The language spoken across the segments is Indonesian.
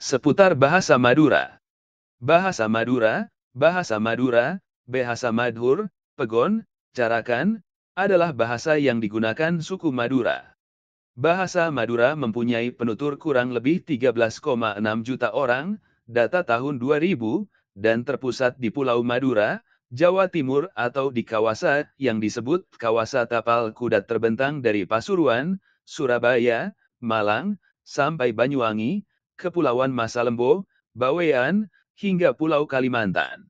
Seputar bahasa Madura. Bahasa Madura, bahasa Madura, bahasa Madhur, Pegon, Carakan, adalah bahasa yang digunakan suku Madura. Bahasa Madura mempunyai penutur kurang lebih 13,6 juta orang, data tahun 2000, dan terpusat di Pulau Madura, Jawa Timur atau di Kawasan yang disebut Kawasan tapal kuda terbentang dari Pasuruan, Surabaya, Malang, sampai Banyuwangi, Kepulauan Masalembo, Bawean, hingga Pulau Kalimantan.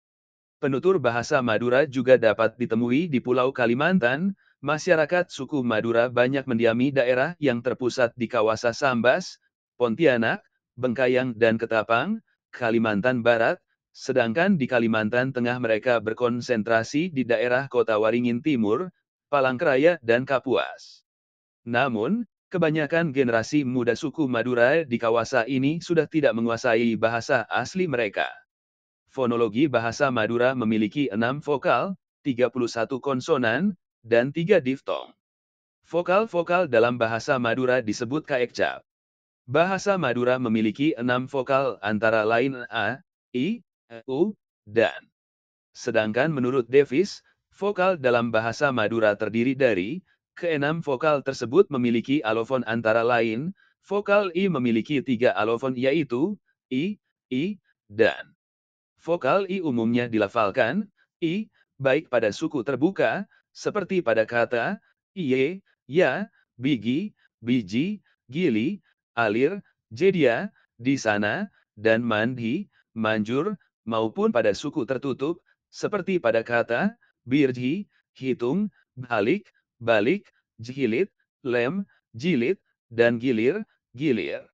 Penutur bahasa Madura juga dapat ditemui di Pulau Kalimantan. Masyarakat suku Madura banyak mendiami daerah yang terpusat di kawasan Sambas, Pontianak, Bengkayang dan Ketapang, Kalimantan Barat, sedangkan di Kalimantan Tengah mereka berkonsentrasi di daerah Kota Waringin Timur, Palangkaraya dan Kapuas. Namun, Kebanyakan generasi muda suku Madura di kawasan ini sudah tidak menguasai bahasa asli mereka. Fonologi bahasa Madura memiliki enam vokal, 31 konsonan, dan tiga diftong. Vokal-vokal dalam bahasa Madura disebut kaekcap. Bahasa Madura memiliki enam vokal antara lain A, I, e, U, dan. Sedangkan menurut Davis, vokal dalam bahasa Madura terdiri dari Keenam vokal tersebut memiliki alofon antara lain, vokal I memiliki tiga alofon yaitu, I, I, dan. Vokal I umumnya dilafalkan, I, baik pada suku terbuka, seperti pada kata, iye, ya, bigi, biji, gili, alir, jedia, di sana, dan mandi, manjur, maupun pada suku tertutup, seperti pada kata, birji, hitung, balik, balik, jihilit, lem, jilid, dan gilir, gilir.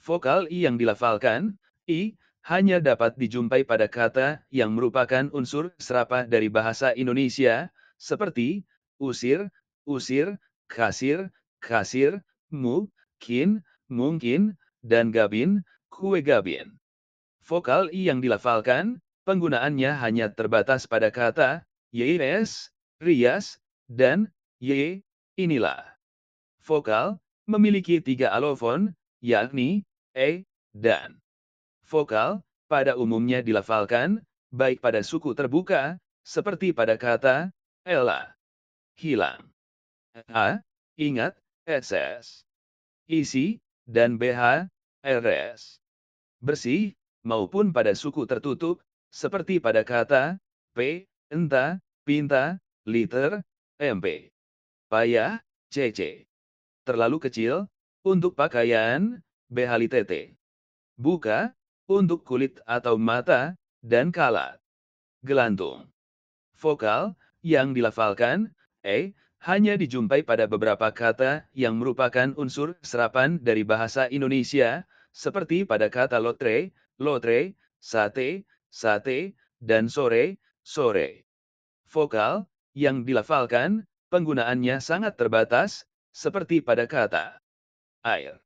Vokal I yang dilafalkan, I, hanya dapat dijumpai pada kata yang merupakan unsur serapa dari bahasa Indonesia, seperti, usir, usir, kasir, kasir, mu, kin, mungkin, dan gabin, kue gabin. Vokal I yang dilafalkan, penggunaannya hanya terbatas pada kata, yes, rias, dan Y, inilah. Vokal, memiliki tiga alofon, yakni, E, dan. Vokal, pada umumnya dilafalkan, baik pada suku terbuka, seperti pada kata, Ella. Hilang. A, ingat, SS. Isi, dan BH, RS. Bersih, maupun pada suku tertutup, seperti pada kata, P, enta, pinta, liter, MP. Paya, CC. Terlalu kecil, untuk pakaian, BHLTT. Buka, untuk kulit atau mata, dan kala. Gelantung. Vokal, yang dilafalkan, E, hanya dijumpai pada beberapa kata yang merupakan unsur serapan dari bahasa Indonesia, seperti pada kata lotre, lotre, sate, sate, dan sore, sore. Vokal, yang dilafalkan, Penggunaannya sangat terbatas, seperti pada kata air.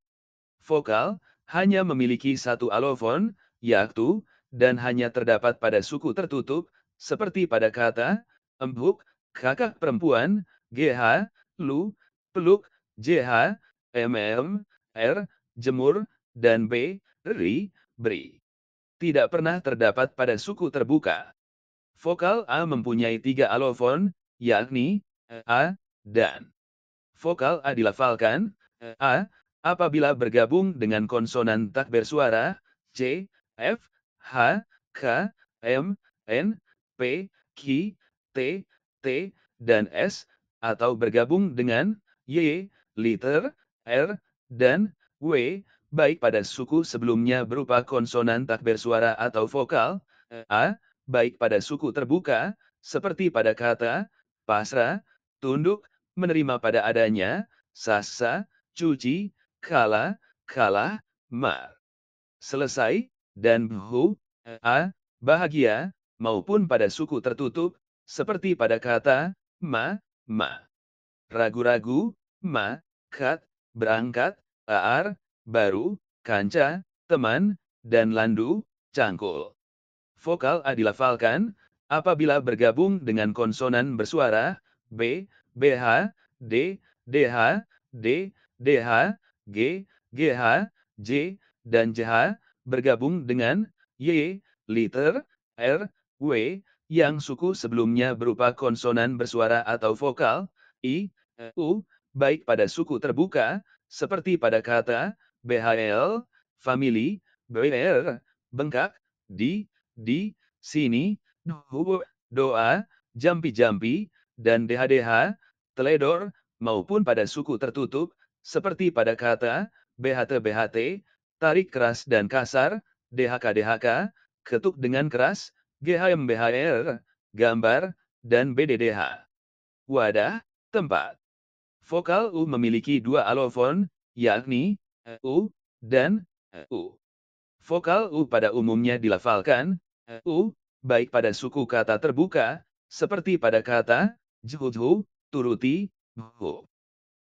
Vokal hanya memiliki satu alofon, yaitu dan hanya terdapat pada suku tertutup, seperti pada kata embuk, kakak perempuan, GH, lu, peluk, JH, MM, R, jemur, dan B, ri, beri. Tidak pernah terdapat pada suku terbuka. Vokal A mempunyai tiga alofon, yakni a, dan. Vokal a dilafalkan, e, a, apabila bergabung dengan konsonan tak bersuara, c, f, h, k, m, n, p, q, t, t, dan s, atau bergabung dengan y, liter, r, dan w, baik pada suku sebelumnya berupa konsonan tak bersuara atau vokal, e, a, baik pada suku terbuka, seperti pada kata, pasrah, tunduk, menerima pada adanya, sasa, cuci, kala, kala, ma. Selesai, dan bhu, a, bahagia, maupun pada suku tertutup, seperti pada kata, ma, ma. Ragu-ragu, ma, kat, berangkat, ar, baru, kanca, teman, dan landu, cangkul. Vokal A dilafalkan, apabila bergabung dengan konsonan bersuara, B, B H, D, D H, D, D H, G, G H, J, dan JH, bergabung dengan Y, liter, R, W, yang suku sebelumnya berupa konsonan bersuara atau vokal, I, U, baik pada suku terbuka, seperti pada kata, BHL, family, BR, bengkak, di, di, sini, doa, jampi-jampi, dan DHDH, teledor, maupun pada suku tertutup, seperti pada kata, BHT-BHT, tarik keras dan kasar, DHK-DHK, ketuk dengan keras, GHM-BHR, gambar, dan BDDH. Wadah, tempat. Vokal U memiliki dua alofon, yakni, U, dan, U. Vokal U pada umumnya dilafalkan, U, baik pada suku kata terbuka, seperti pada kata, juhu, turuti,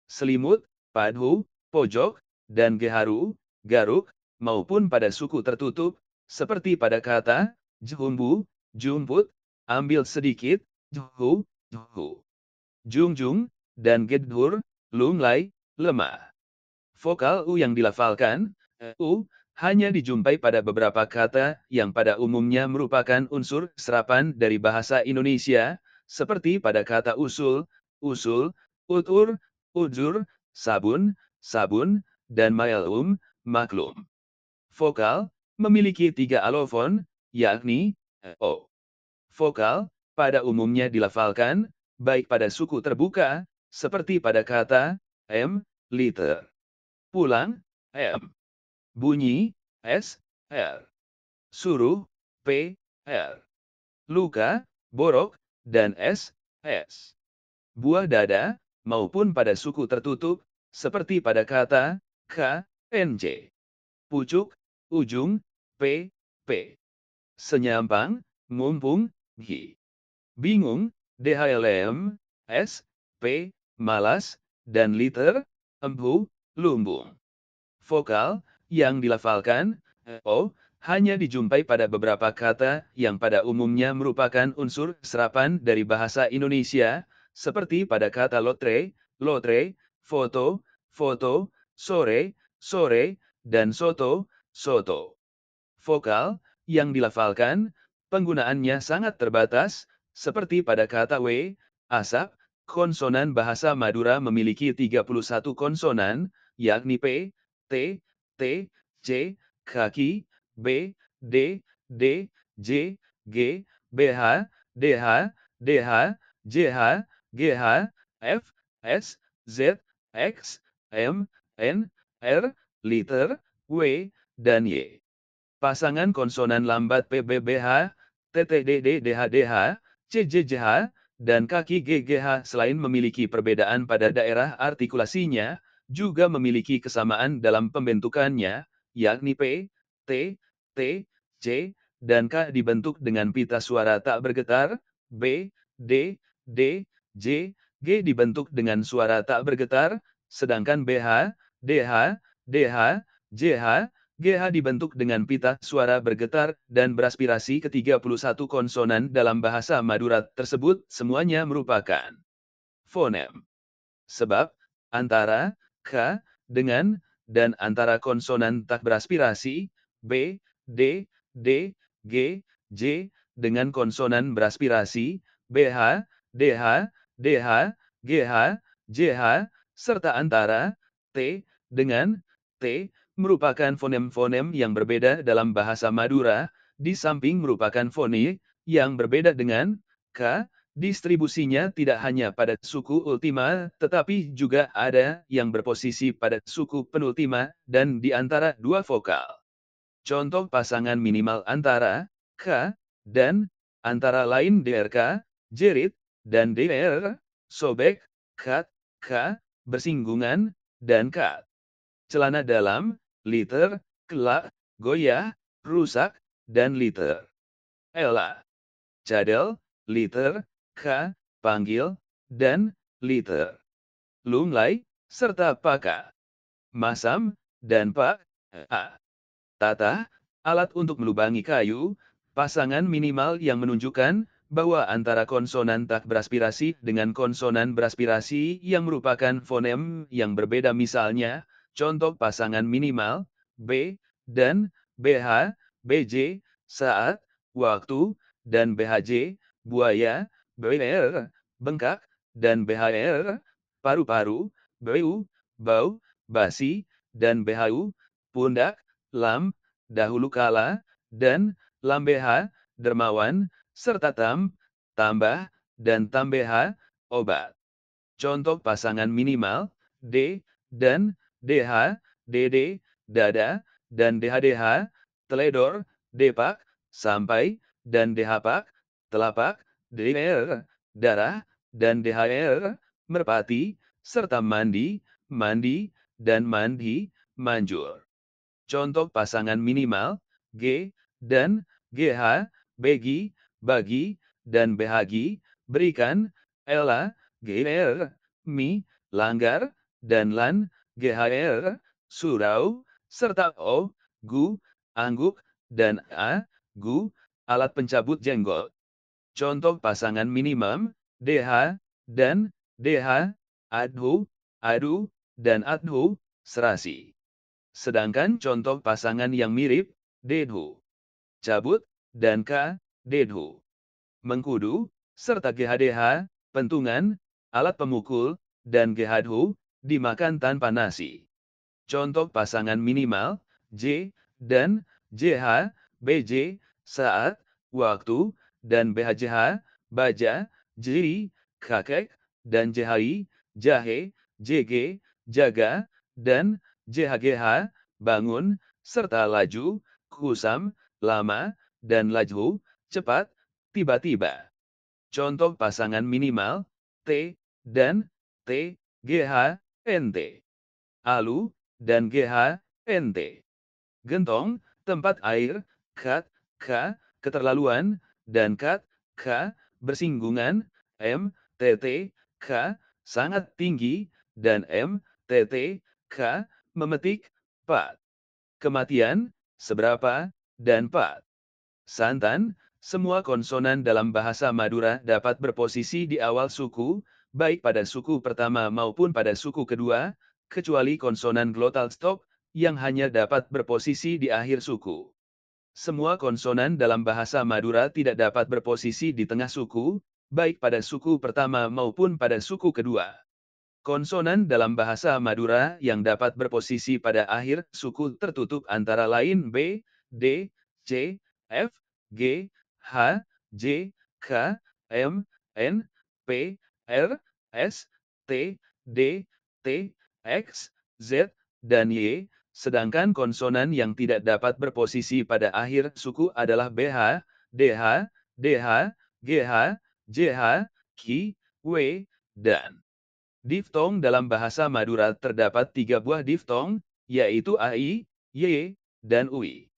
Selimut, padhu, pojok, dan geharu, garuk, maupun pada suku tertutup, seperti pada kata, jumbu, jumput, ambil sedikit, juhu, juhu. Jungjung, dan gedhur, lunglai, lemah. Vokal U yang dilafalkan, U, hanya dijumpai pada beberapa kata yang pada umumnya merupakan unsur serapan dari bahasa Indonesia, seperti pada kata usul, usul, utur, ujur, sabun, sabun, dan mailum, maklum. Vokal, memiliki tiga alofon, yakni, e o. Vokal, pada umumnya dilafalkan, baik pada suku terbuka, seperti pada kata, m, liter. Pulang, m. Bunyi, s, r. Suruh, p, r. Luka, borok, dan S, S. Buah dada, maupun pada suku tertutup, seperti pada kata, K, n, j. Pucuk, ujung, P, P. Senyampang, mumpung, G. Bingung, d, h, l, m, S, P, malas, dan liter, embu, lumbung. Vokal, yang dilafalkan, e, O, hanya dijumpai pada beberapa kata yang pada umumnya merupakan unsur serapan dari bahasa Indonesia, seperti pada kata lotre, lotre, foto, foto, sore, sore, dan soto, soto. Vokal, yang dilafalkan, penggunaannya sangat terbatas, seperti pada kata W, asap, konsonan bahasa Madura memiliki 31 konsonan, yakni P, T, T, C, kaki, B, D, D, J, G, BH, DH, DH, JH, GH, F, S, Z, X, M, N, R, liter, W, dan Y. Pasangan konsonan lambat PBBH, TTDDDHDH, CJJH, dan kaki GGH selain memiliki perbedaan pada daerah artikulasinya, juga memiliki kesamaan dalam pembentukannya, yakni P, T, T, C, dan K dibentuk dengan pita suara tak bergetar, B, D, D, J, G dibentuk dengan suara tak bergetar, sedangkan BH, DH, DH, JH, GH dibentuk dengan pita suara bergetar dan beraspirasi ke 31 konsonan dalam bahasa Madura tersebut semuanya merupakan fonem. Sebab, antara K dengan dan antara konsonan tak beraspirasi, B, D, D, G, J, dengan konsonan beraspirasi, BH, DH, DH, GH, JH, serta antara, T, dengan, T, merupakan fonem-fonem yang berbeda dalam bahasa Madura, di samping merupakan foni, yang berbeda dengan, K, distribusinya tidak hanya pada suku ultima, tetapi juga ada yang berposisi pada suku penultima, dan di antara dua vokal. Contoh pasangan minimal antara K dan antara lain DRK, jerit, dan DR, sobek, cut, K, bersinggungan, dan K. Celana dalam, liter, kelak, goyah, rusak, dan liter. Ella. Cadel, liter, K, panggil, dan liter. Lunglai, serta paka. Masam, dan pak, A. Tata, alat untuk melubangi kayu, pasangan minimal yang menunjukkan bahwa antara konsonan tak beraspirasi dengan konsonan beraspirasi yang merupakan fonem yang berbeda misalnya, contoh pasangan minimal, B, dan, BH, BJ, saat, waktu, dan BHJ, buaya, BR, bengkak, dan BHR, paru-paru, BU, bau, basi, dan BHU, pundak, lam, dahulu kala, dan lambeha, dermawan, serta tam, tambah, dan tambeha, obat. Contoh pasangan minimal, D, dan, DH, DD, dada, dan DHDH, teledor, depak, sampai, dan DHpak, telapak, DR, darah, dan DHR, merpati, serta mandi, mandi, dan mandi, manjur contoh pasangan minimal, G, dan, GH, bagi, bagi, dan behagi, berikan, Ella, GR, e Mi, Langgar, dan Lan, GHR, e Surau, serta O, Gu, Angguk, dan A, Gu, alat pencabut jenggot. Contoh pasangan minimum, DH, dan, DH, Adhu, Adu, dan Adhu, serasi. Sedangkan contoh pasangan yang mirip, Dedhu. Cabut, dan K, Dedhu. Mengkudu, serta GHDH, pentungan, alat pemukul, dan GHDHU, dimakan tanpa nasi. Contoh pasangan minimal, J, dan, JH, BJ, saat, waktu, dan BHJH, baja, jiri, kakek, dan jahai, jahe, jg, jaga, dan JHGH, bangun, serta laju, kusam, lama, dan laju, cepat, tiba-tiba. Contoh pasangan minimal, T, dan, T, GH, NT. Alu, dan GH, NT. Gentong, tempat air, kat, K, keterlaluan, dan kat, K, bersinggungan, M, TT, K, sangat tinggi, dan M, TT, K, memetik, pat, Kematian, seberapa, dan pat. Santan, semua konsonan dalam bahasa Madura dapat berposisi di awal suku, baik pada suku pertama maupun pada suku kedua, kecuali konsonan glotal stop, yang hanya dapat berposisi di akhir suku. Semua konsonan dalam bahasa Madura tidak dapat berposisi di tengah suku, baik pada suku pertama maupun pada suku kedua. Konsonan dalam bahasa Madura yang dapat berposisi pada akhir suku tertutup antara lain B, D, C, F, G, H, J, K, M, N, P, R, S, T, D, T, X, Z, dan Y, sedangkan konsonan yang tidak dapat berposisi pada akhir suku adalah BH, DH, DH, GH, JH, ki, W, dan Diftong dalam bahasa Madura terdapat tiga buah diftong, yaitu ai, ye, dan ui.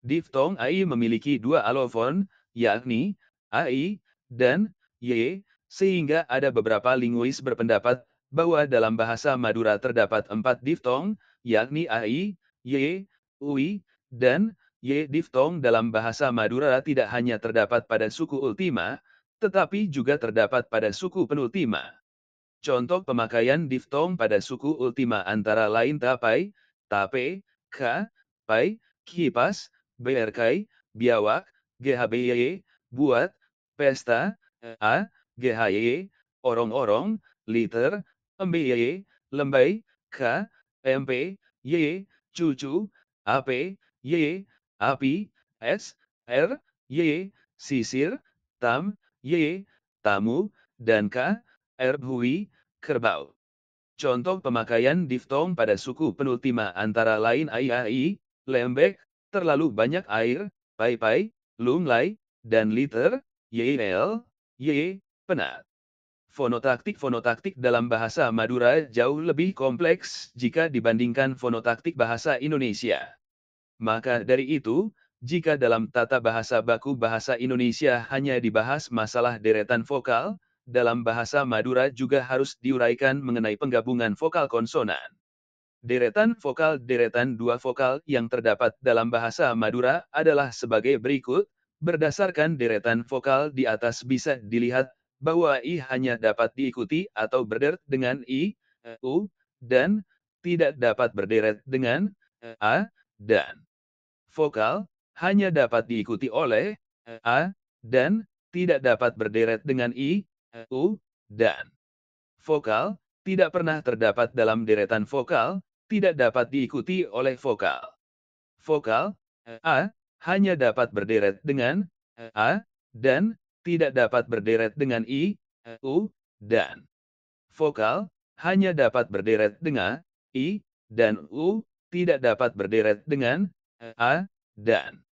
Diftong ai memiliki dua alofon, yakni ai dan ye, sehingga ada beberapa linguis berpendapat bahwa dalam bahasa Madura terdapat empat diftong, yakni ai, ye, ui, dan ye diftong dalam bahasa Madura tidak hanya terdapat pada suku ultima, tetapi juga terdapat pada suku penultima. Contoh pemakaian diftong pada suku ultima antara lain tapai, tape, ka, pai, kipas, berkai, biawak, ghbye, buat, pesta, a, ghye, orong-orong, liter, mbye, lembai, k, MP, Y, cucu, AP, Y, api, S, R, er, Y, sisir, tam, Y, tamu, dan K, erhui, kerbau. Contoh pemakaian diftong pada suku penultima antara lain ai, lembek, terlalu banyak air, pai-pai, lunglai, dan liter, yel, ye, penat. Fonotaktik-fonotaktik dalam bahasa Madura jauh lebih kompleks jika dibandingkan fonotaktik bahasa Indonesia. Maka dari itu, jika dalam tata bahasa baku bahasa Indonesia hanya dibahas masalah deretan vokal, dalam bahasa Madura juga harus diuraikan mengenai penggabungan vokal konsonan. Deretan vokal Deretan dua vokal yang terdapat dalam bahasa Madura adalah sebagai berikut, berdasarkan deretan vokal di atas bisa dilihat bahwa I hanya dapat diikuti atau berderet dengan I, e, U, dan tidak dapat berderet dengan e, A, dan vokal hanya dapat diikuti oleh e, A, dan tidak dapat berderet dengan I, U, dan vokal, tidak pernah terdapat dalam deretan vokal, tidak dapat diikuti oleh vokal. Vokal, eh, A, hanya dapat berderet dengan eh, A, dan tidak dapat berderet dengan I, eh, U, dan vokal, hanya dapat berderet dengan I, dan U, tidak dapat berderet dengan A, dan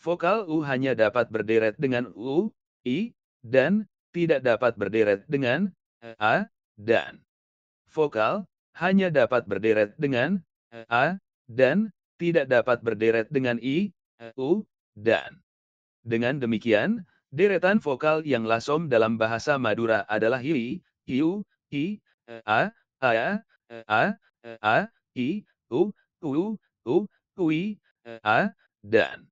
vokal U hanya dapat berderet dengan U, I, dan tidak dapat berderet dengan e, A, dan vokal, hanya dapat berderet dengan e, A, dan tidak dapat berderet dengan I, e, U, dan. Dengan demikian, deretan vokal yang lasom dalam bahasa Madura adalah I, IU, I, A, A, A, A, I, U, U, U, UI, A, dan.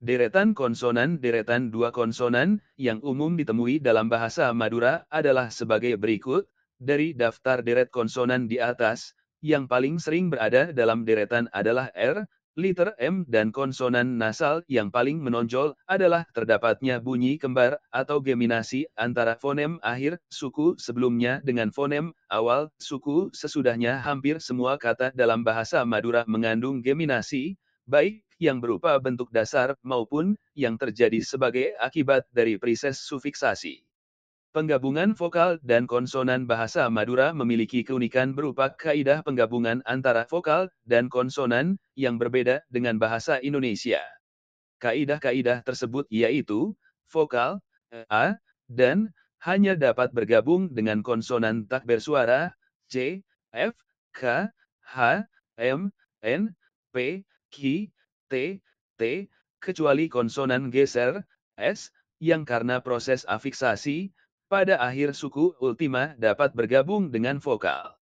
Deretan konsonan Deretan dua konsonan, yang umum ditemui dalam bahasa Madura adalah sebagai berikut, dari daftar deret konsonan di atas, yang paling sering berada dalam deretan adalah R, liter M dan konsonan nasal yang paling menonjol adalah terdapatnya bunyi kembar atau geminasi antara fonem akhir suku sebelumnya dengan fonem awal suku sesudahnya hampir semua kata dalam bahasa Madura mengandung geminasi, baik yang berupa bentuk dasar maupun yang terjadi sebagai akibat dari proses sufiksasi. Penggabungan vokal dan konsonan bahasa Madura memiliki keunikan berupa kaidah penggabungan antara vokal dan konsonan yang berbeda dengan bahasa Indonesia. Kaidah-kaidah tersebut yaitu vokal e, a dan hanya dapat bergabung dengan konsonan tak bersuara c, f, k, h, m, n, p, Q, T, T, kecuali konsonan geser, S, yang karena proses afiksasi, pada akhir suku ultima dapat bergabung dengan vokal.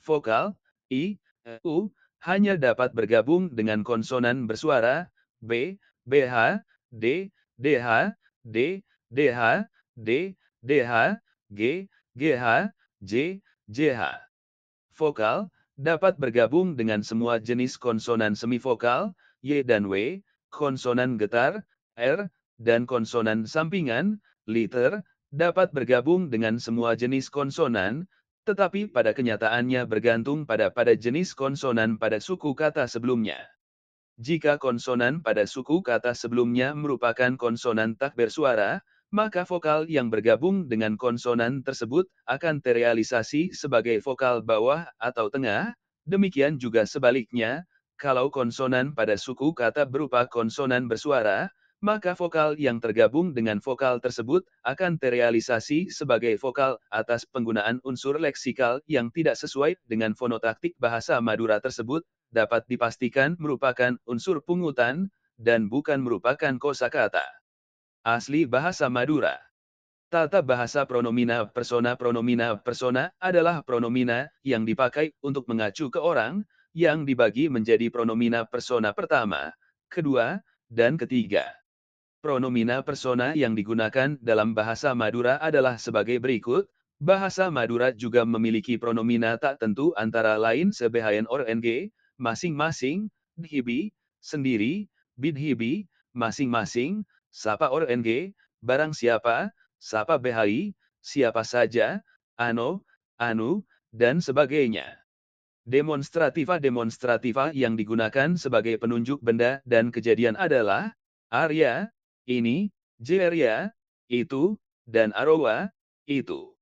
Vokal, I, e, U, hanya dapat bergabung dengan konsonan bersuara, B, BH, D, DH, D, DH, D, DH, G, GH, J, JH. Vokal, dapat bergabung dengan semua jenis konsonan semivokal, Y dan W, konsonan getar, R, dan konsonan sampingan, liter, dapat bergabung dengan semua jenis konsonan, tetapi pada kenyataannya bergantung pada pada jenis konsonan pada suku kata sebelumnya. Jika konsonan pada suku kata sebelumnya merupakan konsonan tak bersuara, maka vokal yang bergabung dengan konsonan tersebut akan terrealisasi sebagai vokal bawah atau tengah, demikian juga sebaliknya, kalau konsonan pada suku kata berupa konsonan bersuara, maka vokal yang tergabung dengan vokal tersebut akan terrealisasi sebagai vokal atas penggunaan unsur leksikal yang tidak sesuai dengan fonotaktik bahasa Madura tersebut, dapat dipastikan merupakan unsur pungutan, dan bukan merupakan kosakata. Asli bahasa Madura Tata bahasa pronomina persona pronomina persona adalah pronomina yang dipakai untuk mengacu ke orang, yang dibagi menjadi pronomina persona pertama, kedua, dan ketiga. Pronomina persona yang digunakan dalam bahasa Madura adalah sebagai berikut, bahasa Madura juga memiliki pronomina tak tentu antara lain sebehayan or NG, masing-masing, dhibi, sendiri, bidhibi, masing-masing, sapa or NG, barang siapa, sapa behai, siapa saja, ano, anu, dan sebagainya. Demonstrativa-demonstrativa yang digunakan sebagai penunjuk benda dan kejadian adalah Arya, ini, Jeria, itu, dan Arowa, itu.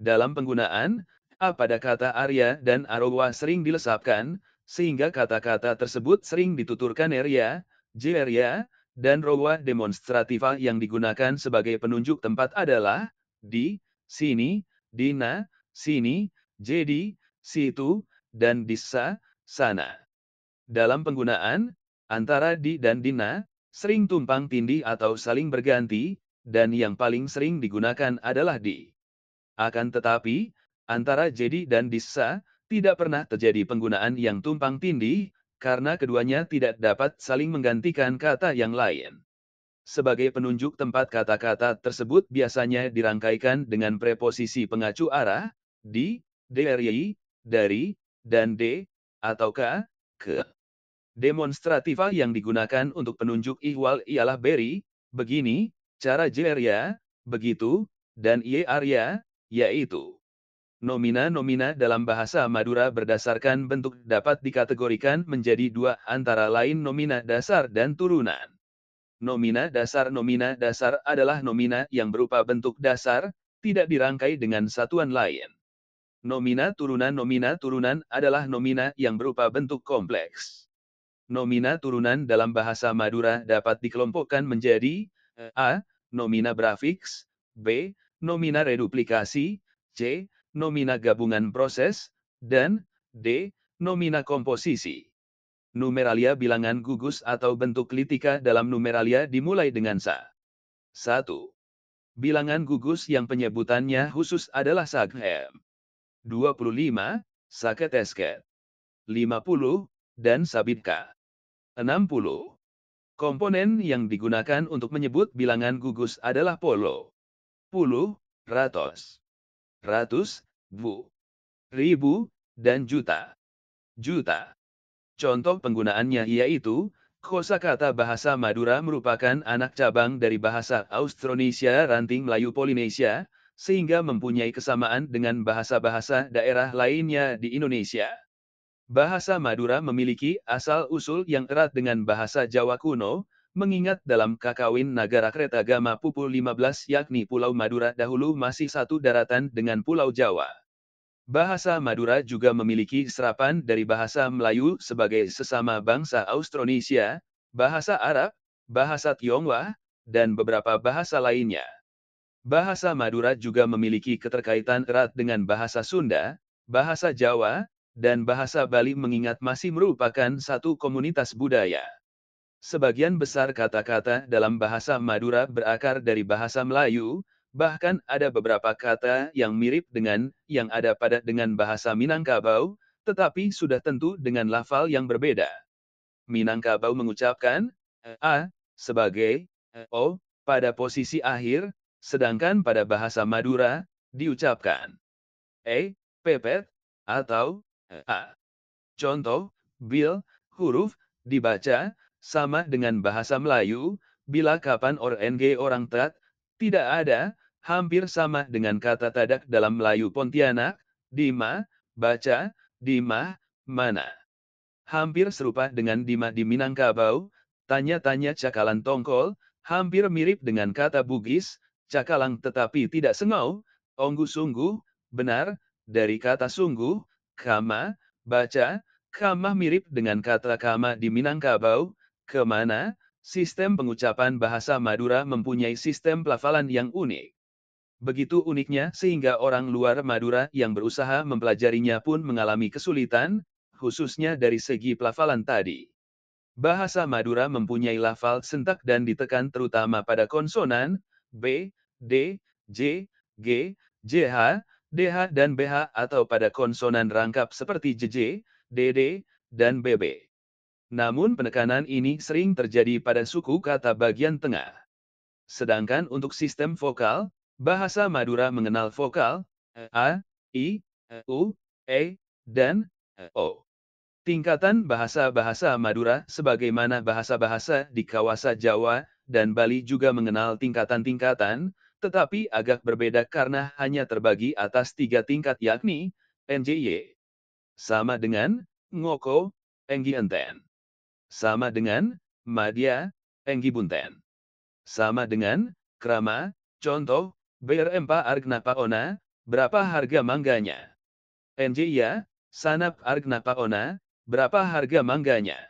Dalam penggunaan, A pada kata Arya dan Arowa sering dilesapkan, sehingga kata-kata tersebut sering dituturkan Arya, Jeria, dan Rowa demonstrativa yang digunakan sebagai penunjuk tempat adalah di, sini, dina, sini, jadi, situ, dan disa, sana. Dalam penggunaan, antara di dan dina, sering tumpang tindih atau saling berganti, dan yang paling sering digunakan adalah di. Akan tetapi, antara jadi dan disa, tidak pernah terjadi penggunaan yang tumpang tindih, karena keduanya tidak dapat saling menggantikan kata yang lain. Sebagai penunjuk tempat kata-kata tersebut biasanya dirangkaikan dengan preposisi pengacu arah, di, dari, dari, dan D, atau K, ke. Demonstrativa yang digunakan untuk penunjuk ihwal ialah beri, begini, cara jeria, ya, begitu, dan iaria, yaitu. Nomina-nomina dalam bahasa Madura berdasarkan bentuk dapat dikategorikan menjadi dua antara lain nomina dasar dan turunan. Nomina dasar Nomina dasar adalah nomina yang berupa bentuk dasar, tidak dirangkai dengan satuan lain. Nomina turunan nomina turunan adalah nomina yang berupa bentuk kompleks. Nomina turunan dalam bahasa Madura dapat dikelompokkan menjadi e, A. Nomina grafik, B. Nomina reduplikasi C. Nomina gabungan proses dan D. Nomina komposisi. Numeralia bilangan gugus atau bentuk litika dalam numeralia dimulai dengan sa. 1. Bilangan gugus yang penyebutannya khusus adalah saghem. 25, Saketesket. 50, dan Sabitka. 60. Komponen yang digunakan untuk menyebut bilangan gugus adalah polo. Puluh, ratus. Ratus, bu. Ribu, dan juta. Juta. Contoh penggunaannya yaitu, kosa kata bahasa Madura merupakan anak cabang dari bahasa Austronesia ranting Melayu Polinesia, sehingga mempunyai kesamaan dengan bahasa-bahasa daerah lainnya di Indonesia. Bahasa Madura memiliki asal-usul yang erat dengan bahasa Jawa kuno, mengingat dalam kakawin Nagara Gama Pupu 15 yakni Pulau Madura dahulu masih satu daratan dengan Pulau Jawa. Bahasa Madura juga memiliki serapan dari bahasa Melayu sebagai sesama bangsa Austronesia, bahasa Arab, bahasa Tionghoa, dan beberapa bahasa lainnya. Bahasa Madura juga memiliki keterkaitan erat dengan bahasa Sunda, bahasa Jawa, dan bahasa Bali mengingat masih merupakan satu komunitas budaya. Sebagian besar kata-kata dalam bahasa Madura berakar dari bahasa Melayu, bahkan ada beberapa kata yang mirip dengan yang ada pada dengan bahasa Minangkabau, tetapi sudah tentu dengan lafal yang berbeda. Minangkabau mengucapkan a sebagai o pada posisi akhir, Sedangkan pada bahasa Madura, diucapkan E, pepet, atau eh, A. Contoh, bil, huruf, dibaca, sama dengan bahasa Melayu, bila kapan or ng orang tat, tidak ada, hampir sama dengan kata tadak dalam Melayu Pontianak, dima, baca, dima, mana. Hampir serupa dengan dima di Minangkabau, tanya-tanya cakalan tongkol, hampir mirip dengan kata Bugis, cakalang tetapi tidak sengau, onggu sungguh benar, dari kata sungguh, kama, baca, kama mirip dengan kata kama di Minangkabau, kemana, sistem pengucapan bahasa Madura mempunyai sistem pelafalan yang unik. Begitu uniknya sehingga orang luar Madura yang berusaha mempelajarinya pun mengalami kesulitan, khususnya dari segi pelafalan tadi. Bahasa Madura mempunyai lafal sentak dan ditekan terutama pada konsonan, B, D, J, G, JH, DH dan BH atau pada konsonan rangkap seperti JJ, DD, dan BB. Namun penekanan ini sering terjadi pada suku kata bagian tengah. Sedangkan untuk sistem vokal, bahasa Madura mengenal vokal e, A, I, e, U, E, dan e, O. Tingkatan bahasa-bahasa Madura sebagaimana bahasa-bahasa di kawasan Jawa, dan Bali juga mengenal tingkatan-tingkatan, tetapi agak berbeda karena hanya terbagi atas tiga tingkat yakni NJY. Sama dengan Ngoko, Enggi Enten. Sama dengan Madya, Enggi Bunten. Sama dengan Krama, contoh, BRMPA Argnapaona, berapa harga mangganya? NJY, Sanap Argnapaona, berapa harga mangganya?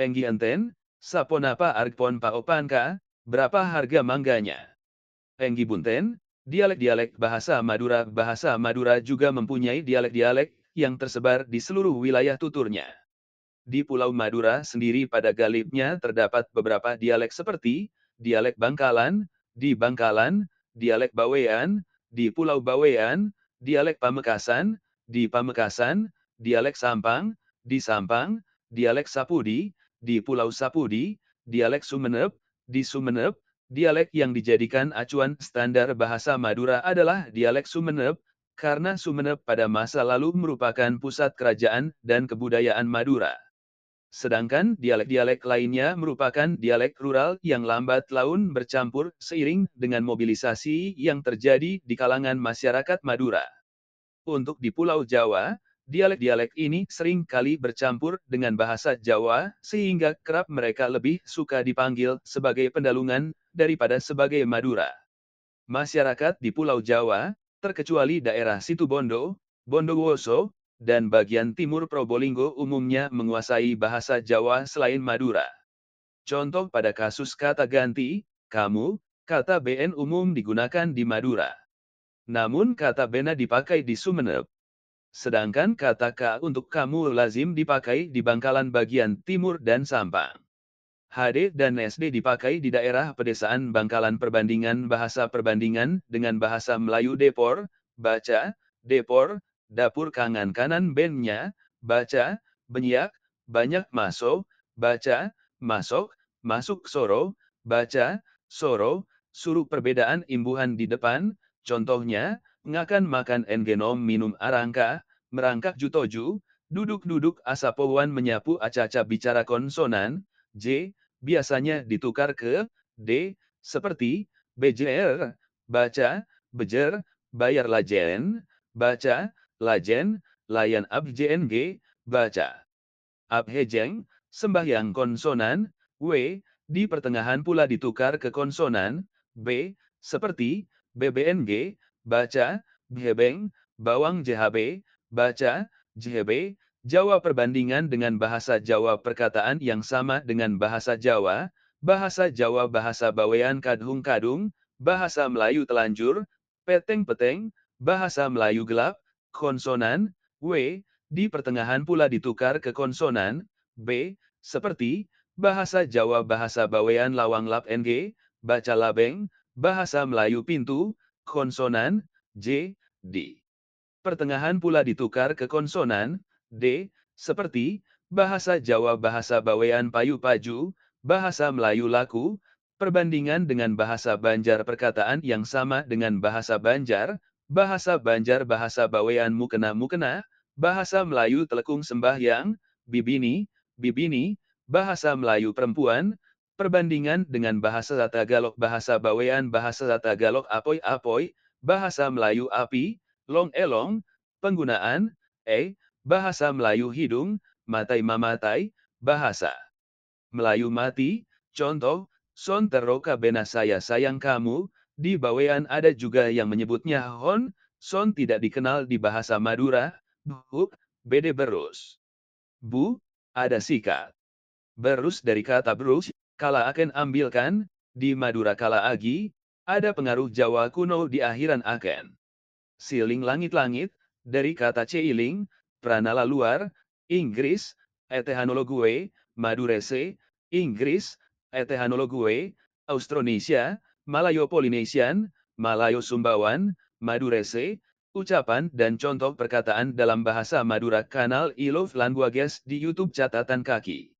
Enggi Enten, Saponapa Argpon Paopanka, berapa harga mangganya? Enggi Bunten, dialek-dialek bahasa Madura Bahasa Madura juga mempunyai dialek-dialek yang tersebar di seluruh wilayah tuturnya. Di Pulau Madura sendiri pada galibnya terdapat beberapa dialek seperti, dialek Bangkalan, di Bangkalan, dialek Bawean, di Pulau Bawean, dialek Pamekasan, di Pamekasan, dialek Sampang, di Sampang, dialek Sapudi, di Pulau Sapudi, dialek Sumeneb, di Sumeneb, dialek yang dijadikan acuan standar bahasa Madura adalah dialek Sumeneb, karena Sumeneb pada masa lalu merupakan pusat kerajaan dan kebudayaan Madura. Sedangkan dialek-dialek lainnya merupakan dialek rural yang lambat laun bercampur seiring dengan mobilisasi yang terjadi di kalangan masyarakat Madura. Untuk di Pulau Jawa, Dialek-dialek ini sering kali bercampur dengan bahasa Jawa, sehingga kerap mereka lebih suka dipanggil sebagai pendalungan daripada sebagai Madura. Masyarakat di Pulau Jawa, terkecuali daerah Situbondo, Bondowoso, dan bagian timur Probolinggo umumnya menguasai bahasa Jawa selain Madura. Contoh pada kasus kata ganti, kamu, kata BN umum digunakan di Madura. Namun kata bena dipakai di Sumeneb sedangkan kata ka untuk kamu lazim dipakai di Bangkalan bagian timur dan Sampang. HD dan SD dipakai di daerah pedesaan Bangkalan perbandingan bahasa perbandingan dengan bahasa Melayu Depor, baca, Depor, dapur kangan kanan bennya, baca, benyak, banyak masuk, baca, masuk, masuk soro, baca, soro, suruh perbedaan imbuhan di depan, contohnya, ngakan makan engenom minum arangka, merangkak jutoju, duduk-duduk asapowan menyapu acaca bicara konsonan, J, biasanya ditukar ke, D, seperti, BJR, baca, bejer, bayar lajen, baca, lajen, layan abjng, baca. Abhejeng, sembahyang konsonan, W, di pertengahan pula ditukar ke konsonan, B, seperti, BBNG, baca, bhebeng, Bawang JHB, baca, JHB, Jawa perbandingan dengan bahasa Jawa perkataan yang sama dengan bahasa Jawa, bahasa Jawa bahasa Bawean kadung-kadung, bahasa Melayu telanjur, peteng-peteng, bahasa Melayu gelap, konsonan, W, di pertengahan pula ditukar ke konsonan, B, seperti, bahasa Jawa bahasa Bawean lawang lap NG, baca labeng, bahasa Melayu pintu, konsonan, J, D. Pertengahan pula ditukar ke konsonan, D, seperti, bahasa Jawa bahasa Bawean payu-paju, bahasa Melayu laku, perbandingan dengan bahasa Banjar perkataan yang sama dengan bahasa Banjar, bahasa Banjar bahasa Bawean mukena-mukena, bahasa Melayu telekung sembahyang, bibini, bibini, bahasa Melayu perempuan, Perbandingan dengan bahasa Tagalog Bahasa Bawean Bahasa Tagalog Apoy-apoy, Bahasa Melayu Api, Long-elong, Penggunaan, E, Bahasa Melayu Hidung, matai mamatai, Bahasa Melayu Mati, Contoh, Son teroka bena saya sayang kamu, di Bawean ada juga yang menyebutnya Hon, Son tidak dikenal di bahasa Madura, Buk, Bede Berus. Bu, ada sikat. Berus dari kata Brus, kala akan ambilkan, di Madura kala agi, ada pengaruh Jawa kuno di akhiran akan. Siling langit-langit, dari kata ceiling, pranala luar, Inggris, etehanologue, Madurese, Inggris, etehanologue, Austronesia, Malayo-Polynesian, Malayo-Sumbawan, Madurese, ucapan dan contoh perkataan dalam bahasa Madura kanal love Languages di YouTube catatan kaki.